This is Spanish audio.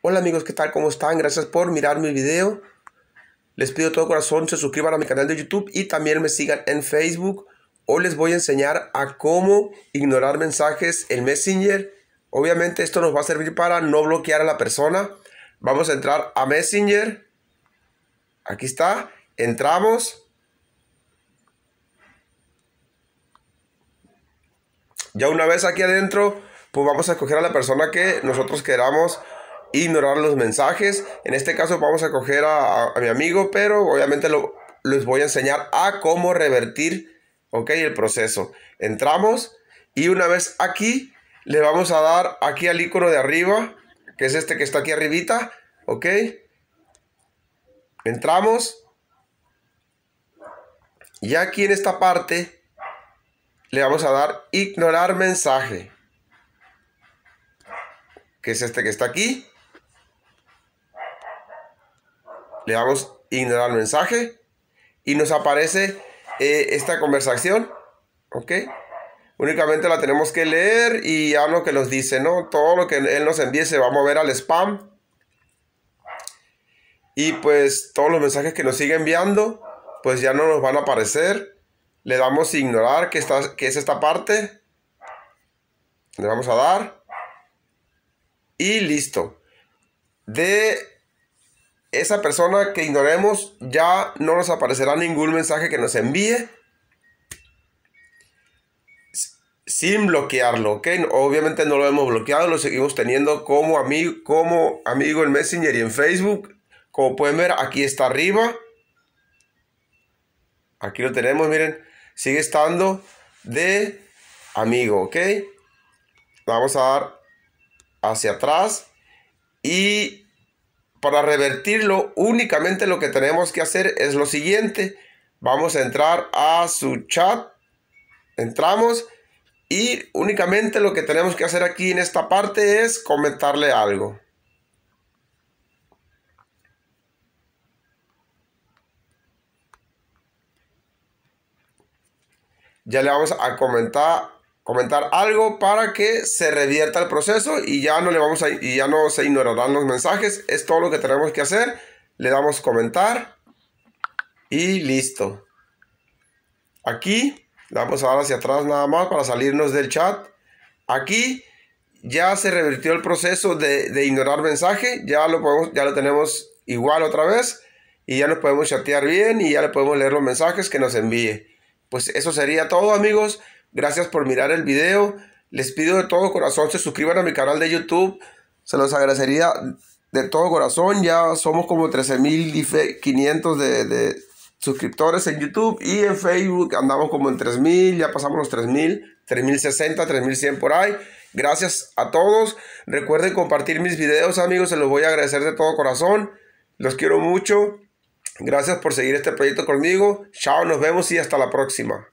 Hola amigos, ¿qué tal? ¿Cómo están? Gracias por mirar mi video. Les pido de todo corazón se suscriban a mi canal de YouTube y también me sigan en Facebook. Hoy les voy a enseñar a cómo ignorar mensajes en Messenger. Obviamente esto nos va a servir para no bloquear a la persona. Vamos a entrar a Messenger. Aquí está. Entramos. Ya una vez aquí adentro, pues vamos a escoger a la persona que nosotros queramos ignorar los mensajes. En este caso vamos a coger a, mi amigo, pero obviamente les voy a enseñar a cómo revertir ok el proceso. Entramos y una vez aquí le vamos a dar aquí al icono de arriba, que es este que está aquí arribita, ok. Entramos y aquí en esta parte le vamos a dar ignorar mensaje que es este que está aquí. Le damos ignorar mensaje y nos aparece eh, esta conversación. ¿Ok? Únicamente la tenemos que leer y ya lo que nos dice, ¿no? Todo lo que él nos envíe se va a mover al spam. Y pues todos los mensajes que nos sigue enviando, pues ya no nos van a aparecer. Le damos ignorar que, está, que es esta parte. Le vamos a dar. Y listo. De esa persona que ignoremos ya no nos aparecerá ningún mensaje que nos envíe sin bloquearlo, ¿ok? Obviamente no lo hemos bloqueado, lo seguimos teniendo como amigo, como amigo en Messenger y en Facebook. Como pueden ver, aquí está arriba. Aquí lo tenemos, miren. Sigue estando de amigo, ¿ok? Vamos a dar hacia atrás y para revertirlo, únicamente lo que tenemos que hacer es lo siguiente. Vamos a entrar a su chat. Entramos. Y únicamente lo que tenemos que hacer aquí en esta parte es comentarle algo. Ya le vamos a comentar comentar algo para que se revierta el proceso y ya no le vamos a ya no se ignorarán los mensajes. Es todo lo que tenemos que hacer. Le damos comentar y listo. Aquí vamos a dar hacia atrás nada más para salirnos del chat. Aquí ya se revirtió el proceso de, ignorar mensaje. Ya lo podemos, ya lo tenemos igual otra vez y ya nos podemos chatear bien y ya le podemos leer los mensajes que nos envíe. Pues eso sería todo amigos. Gracias por mirar el video. Les pido de todo corazón se suscriban a mi canal de YouTube. Se los agradecería de todo corazón. Ya somos como 13.500 de, de suscriptores en YouTube y en Facebook andamos como en 3.000. Ya pasamos los 3.000, 3.060, 3.100 por ahí. Gracias a todos. Recuerden compartir mis videos, amigos. Se los voy a agradecer de todo corazón. Los quiero mucho. Gracias por seguir este proyecto conmigo. Chao, nos vemos y hasta la próxima.